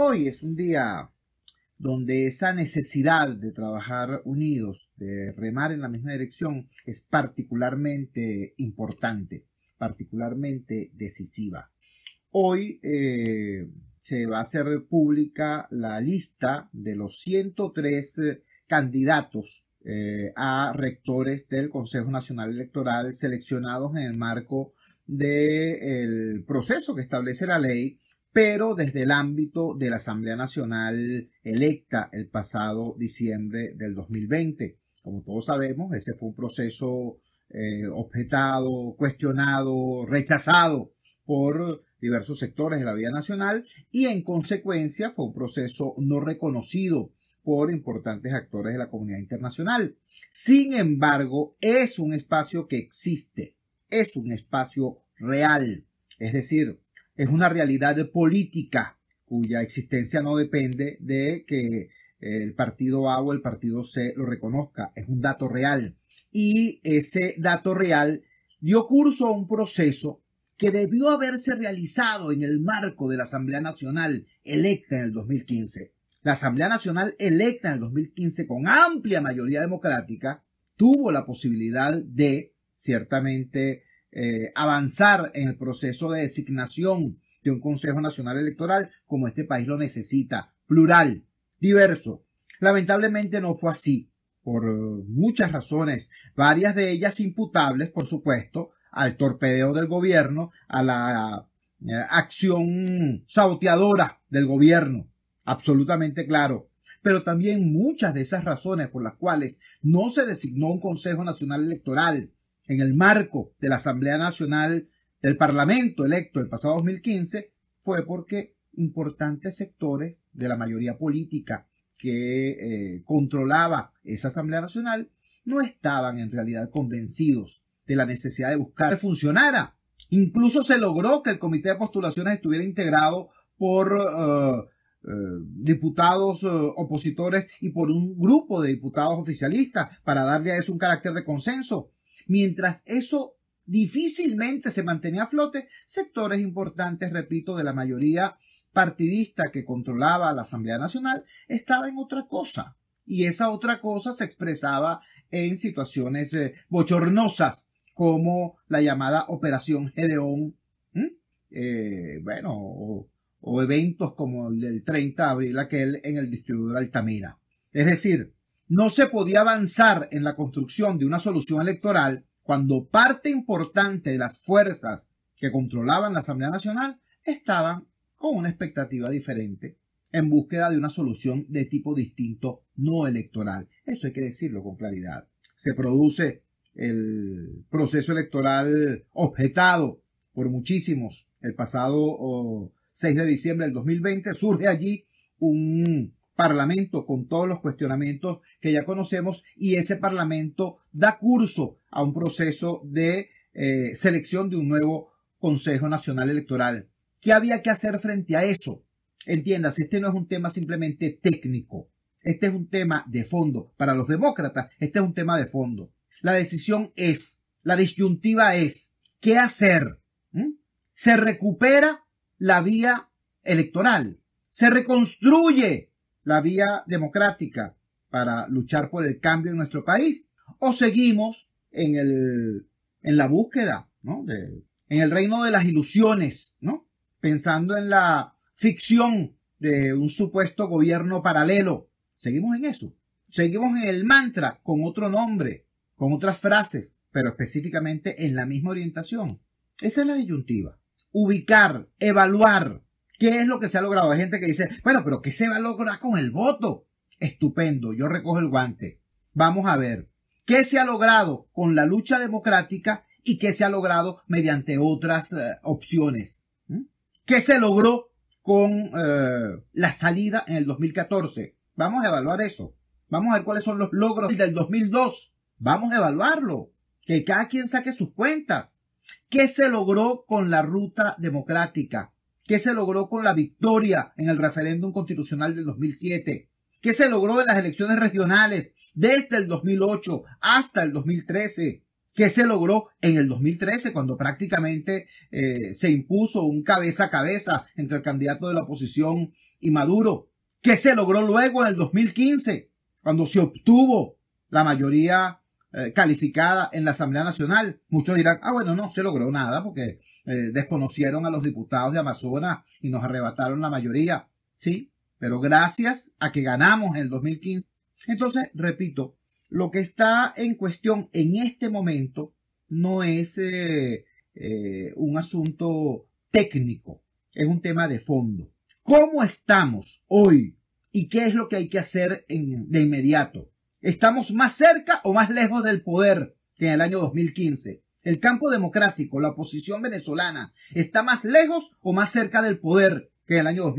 Hoy es un día donde esa necesidad de trabajar unidos, de remar en la misma dirección, es particularmente importante, particularmente decisiva. Hoy eh, se va a hacer pública la lista de los 103 eh, candidatos eh, a rectores del Consejo Nacional Electoral seleccionados en el marco del proceso que establece la ley pero desde el ámbito de la Asamblea Nacional electa el pasado diciembre del 2020. Como todos sabemos, ese fue un proceso eh, objetado, cuestionado, rechazado por diversos sectores de la vida nacional y en consecuencia fue un proceso no reconocido por importantes actores de la comunidad internacional. Sin embargo, es un espacio que existe, es un espacio real, es decir, es una realidad política cuya existencia no depende de que eh, el partido A o el partido C lo reconozca, es un dato real. Y ese dato real dio curso a un proceso que debió haberse realizado en el marco de la Asamblea Nacional electa en el 2015. La Asamblea Nacional electa en el 2015 con amplia mayoría democrática tuvo la posibilidad de ciertamente eh, avanzar en el proceso de designación de un Consejo Nacional Electoral como este país lo necesita, plural, diverso. Lamentablemente no fue así, por muchas razones, varias de ellas imputables, por supuesto, al torpedeo del gobierno, a la eh, acción saboteadora del gobierno, absolutamente claro. Pero también muchas de esas razones por las cuales no se designó un Consejo Nacional Electoral en el marco de la Asamblea Nacional del Parlamento electo el pasado 2015 fue porque importantes sectores de la mayoría política que eh, controlaba esa Asamblea Nacional no estaban en realidad convencidos de la necesidad de buscar que funcionara. Incluso se logró que el comité de postulaciones estuviera integrado por eh, eh, diputados opositores y por un grupo de diputados oficialistas para darle a eso un carácter de consenso. Mientras eso difícilmente se mantenía a flote, sectores importantes, repito, de la mayoría partidista que controlaba la Asamblea Nacional estaba en otra cosa. Y esa otra cosa se expresaba en situaciones eh, bochornosas, como la llamada Operación Gedeón, eh, bueno, o, eventos como el del 30 de abril aquel en el distrito de Altamira. Es decir, no se podía avanzar en la construcción de una solución electoral cuando parte importante de las fuerzas que controlaban la Asamblea Nacional estaban con una expectativa diferente en búsqueda de una solución de tipo distinto no electoral. Eso hay que decirlo con claridad. Se produce el proceso electoral objetado por muchísimos el pasado 6 de diciembre del 2020. Surge allí un Parlamento con todos los cuestionamientos que ya conocemos y ese Parlamento da curso a un proceso de eh, selección de un nuevo Consejo Nacional Electoral. ¿Qué había que hacer frente a eso? Entiendas, este no es un tema simplemente técnico, este es un tema de fondo. Para los demócratas, este es un tema de fondo. La decisión es, la disyuntiva es, ¿qué hacer? ¿Mm? ¿Se recupera la vía electoral? ¿Se reconstruye la vía democrática para luchar por el cambio en nuestro país o seguimos en, la búsqueda, en el reino de las ilusiones, pensando en la ficción de un supuesto gobierno paralelo. Seguimos en eso. Seguimos en el mantra con otro nombre, con otras frases, pero específicamente en la misma orientación. Esa es la disyuntiva. Ubicar, evaluar ¿Qué es lo que se ha logrado? Hay gente que dice, bueno, pero ¿qué se va a lograr con el voto? Estupendo, yo recojo el guante. Vamos a ver, ¿qué se ha logrado con la lucha democrática y qué se ha logrado mediante otras eh, opciones? ¿Mm? ¿Qué se logró con eh, la salida en el 2014? Vamos a evaluar eso. Vamos a ver cuáles son los logros del 2002. Vamos a evaluarlo. Que cada quien saque sus cuentas. ¿Qué se logró con la ruta democrática? ¿Qué se logró con la victoria en el referéndum constitucional del 2007? ¿Qué se logró en las elecciones regionales desde el 2008 hasta el 2013? ¿Qué se logró en el 2013 cuando prácticamente eh, se impuso un cabeza a cabeza entre el candidato de la oposición y Maduro? ¿Qué se logró luego en el 2015 cuando se obtuvo la mayoría eh, calificada en la Asamblea Nacional. Muchos dirán, ah, bueno, no se logró nada porque eh, desconocieron a los diputados de Amazonas y nos arrebataron la mayoría. Sí, pero gracias a que ganamos en el 2015. Entonces, repito, lo que está en cuestión en este momento no es eh, un asunto técnico, es un tema de fondo. ¿Cómo estamos hoy y qué es lo que hay que hacer de inmediato? Estamos más cerca o más lejos del poder que en el año 2015. El campo democrático, la oposición venezolana, está más lejos o más cerca del poder que en el año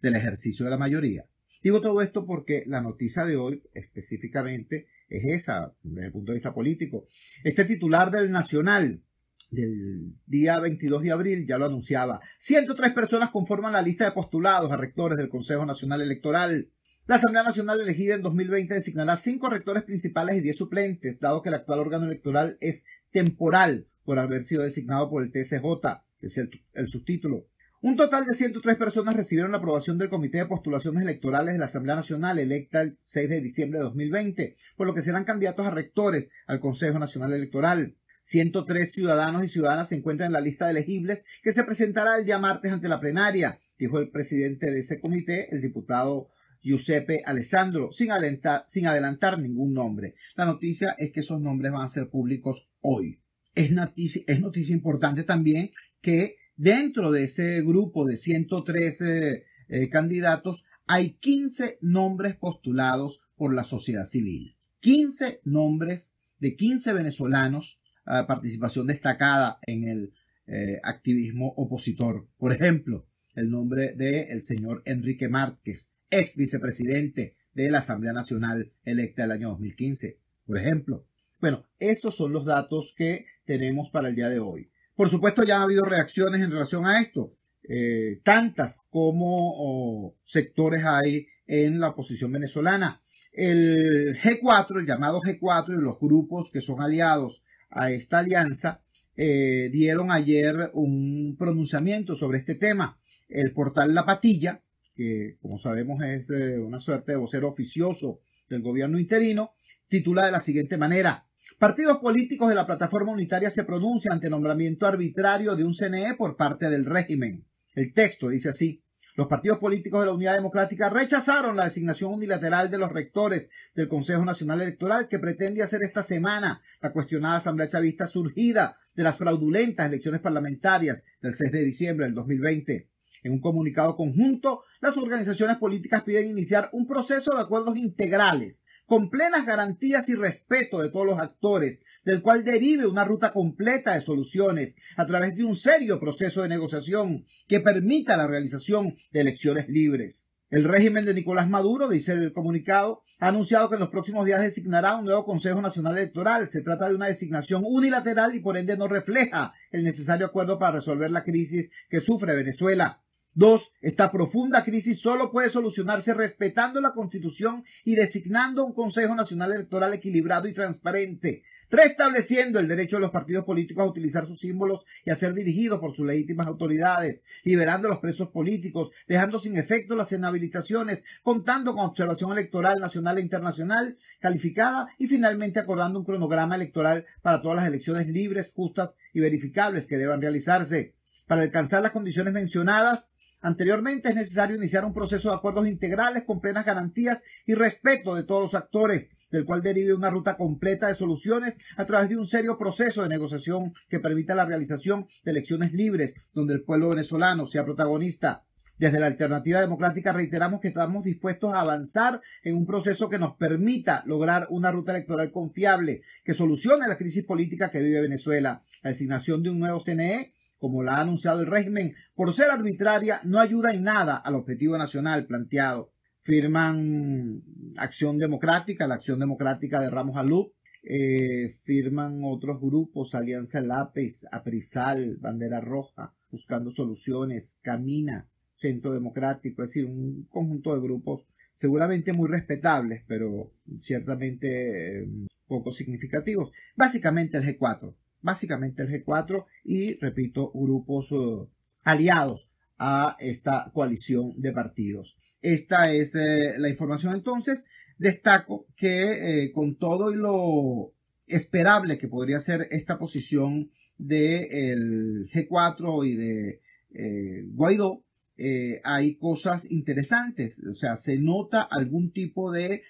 del ejercicio de la mayoría. Digo todo esto porque la noticia de hoy específicamente es esa, desde el punto de vista político. Este titular del Nacional del día 22 de abril ya lo anunciaba. 103 personas conforman la lista de postulados a rectores del Consejo Nacional Electoral. La Asamblea Nacional elegida en 2020 designará cinco rectores principales y diez suplentes, dado que el actual órgano electoral es temporal por haber sido designado por el TCJ, es el, subtítulo. Un total de 103 personas recibieron la aprobación del Comité de Postulaciones Electorales de la Asamblea Nacional, electa el 6 de diciembre de 2020, por lo que serán candidatos a rectores al Consejo Nacional Electoral. 103 ciudadanos y ciudadanas se encuentran en la lista de elegibles que se presentará el día martes ante la plenaria, dijo el presidente de ese comité, el diputado Giuseppe Alessandro, sin, sin adelantar ningún nombre. La noticia es que esos nombres van a ser públicos hoy. Es noticia, importante también que dentro de ese grupo de 113 eh, candidatos hay 15 nombres postulados por la sociedad civil. 15 nombres de 15 venezolanos, a ah, participación destacada en el eh, activismo opositor. Por ejemplo, el nombre del señor Enrique Márquez, ex vicepresidente de la Asamblea Nacional electa del año 2015, por ejemplo. Bueno, esos son los datos que tenemos para el día de hoy. Por supuesto, ya ha habido reacciones en relación a esto, eh, tantas como oh, sectores hay en la oposición venezolana. El G4, el llamado G4 y los grupos que son aliados a esta alianza, eh, dieron ayer un pronunciamiento sobre este tema. El portal La Patilla que como sabemos es eh, una suerte de vocero oficioso del gobierno interino, titula de la siguiente manera. Partidos políticos de la plataforma unitaria se pronuncian ante nombramiento arbitrario de un CNE por parte del régimen. El texto dice así. Los partidos políticos de la Unidad Democrática rechazaron la designación unilateral de los rectores del Consejo Nacional Electoral que pretende hacer esta semana la cuestionada Asamblea Chavista surgida de las fraudulentas elecciones parlamentarias del 6 de diciembre del 2020. En un comunicado conjunto, las organizaciones políticas piden iniciar un proceso de acuerdos integrales, con plenas garantías y respeto de todos los actores, del cual derive una ruta completa de soluciones a través de un serio proceso de negociación que permita la realización de elecciones libres. El régimen de Nicolás Maduro, dice el comunicado, ha anunciado que en los próximos días designará un nuevo Consejo Nacional Electoral. Se trata de una designación unilateral y por ende no refleja el necesario acuerdo para resolver la crisis que sufre Venezuela. Dos, esta profunda crisis solo puede solucionarse respetando la Constitución y designando un Consejo Nacional Electoral equilibrado y transparente, restableciendo el derecho de los partidos políticos a utilizar sus símbolos y a ser dirigidos por sus legítimas autoridades, liberando a los presos políticos, dejando sin efecto las inhabilitaciones, contando con observación electoral nacional e internacional calificada y finalmente acordando un cronograma electoral para todas las elecciones libres, justas y verificables que deban realizarse. Para alcanzar las condiciones mencionadas, Anteriormente es necesario iniciar un proceso de acuerdos integrales con plenas garantías y respeto de todos los actores, del cual derive una ruta completa de soluciones a través de un serio proceso de negociación que permita la realización de elecciones libres, donde el pueblo venezolano sea protagonista. Desde la Alternativa Democrática reiteramos que estamos dispuestos a avanzar en un proceso que nos permita lograr una ruta electoral confiable que solucione la crisis política que vive Venezuela. La designación de un nuevo CNE como la ha anunciado el régimen, por ser arbitraria, no ayuda en nada al objetivo nacional planteado. Firman Acción Democrática, la Acción Democrática de Ramos Alup, eh, firman otros grupos, Alianza Lápiz, Aprisal, Bandera Roja, Buscando Soluciones, Camina, Centro Democrático, es decir, un conjunto de grupos seguramente muy respetables, pero ciertamente eh, poco significativos. Básicamente el G4 básicamente el G4 y, repito, grupos eh, aliados a esta coalición de partidos. Esta es eh, la información entonces. Destaco que eh, con todo y lo esperable que podría ser esta posición del el G4 y de Guaidó, hay cosas interesantes, o sea, se nota algún tipo de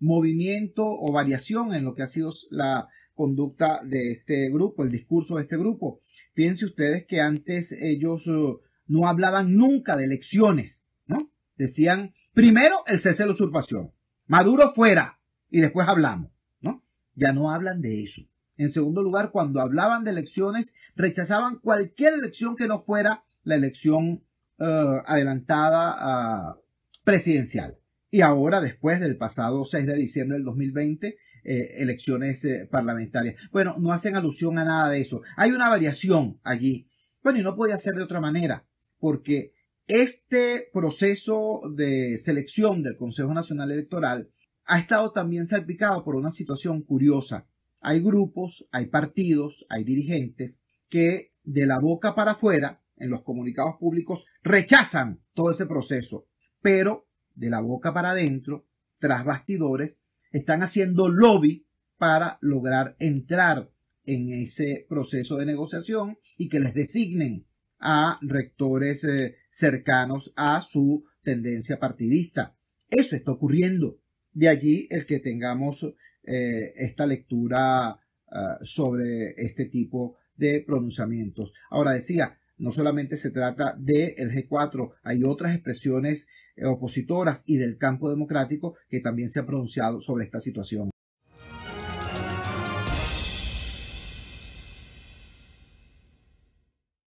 movimiento o variación en lo que ha sido la conducta de este grupo, el discurso de este grupo. Fíjense ustedes que antes ellos eh, no hablaban nunca de elecciones, ¿no? Decían, primero el cese de la usurpación, Maduro fuera, y después hablamos, ¿no? Ya no hablan de eso. En segundo lugar, cuando hablaban de elecciones, rechazaban cualquier elección que no fuera la elección eh, adelantada presidencial. Y ahora, después del pasado 6 de diciembre del 2020, eh, elecciones eh, parlamentarias. Bueno, no hacen alusión a nada de eso. Hay una variación allí. Bueno, y no podía ser de otra manera, porque este proceso de selección del Consejo Nacional Electoral ha estado también salpicado por una situación curiosa. Hay grupos, hay partidos, hay dirigentes que de la boca para afuera, en los comunicados públicos, rechazan todo ese proceso, pero de la boca para adentro, tras bastidores, están haciendo lobby para lograr entrar en ese proceso de negociación y que les designen a rectores eh, cercanos a su tendencia partidista. Eso está ocurriendo. De allí el que tengamos eh, esta lectura ah, sobre este tipo de pronunciamientos. Ahora decía, no solamente se trata del el G4, hay otras expresiones eh, opositoras y del campo democrático que también se han pronunciado sobre esta situación.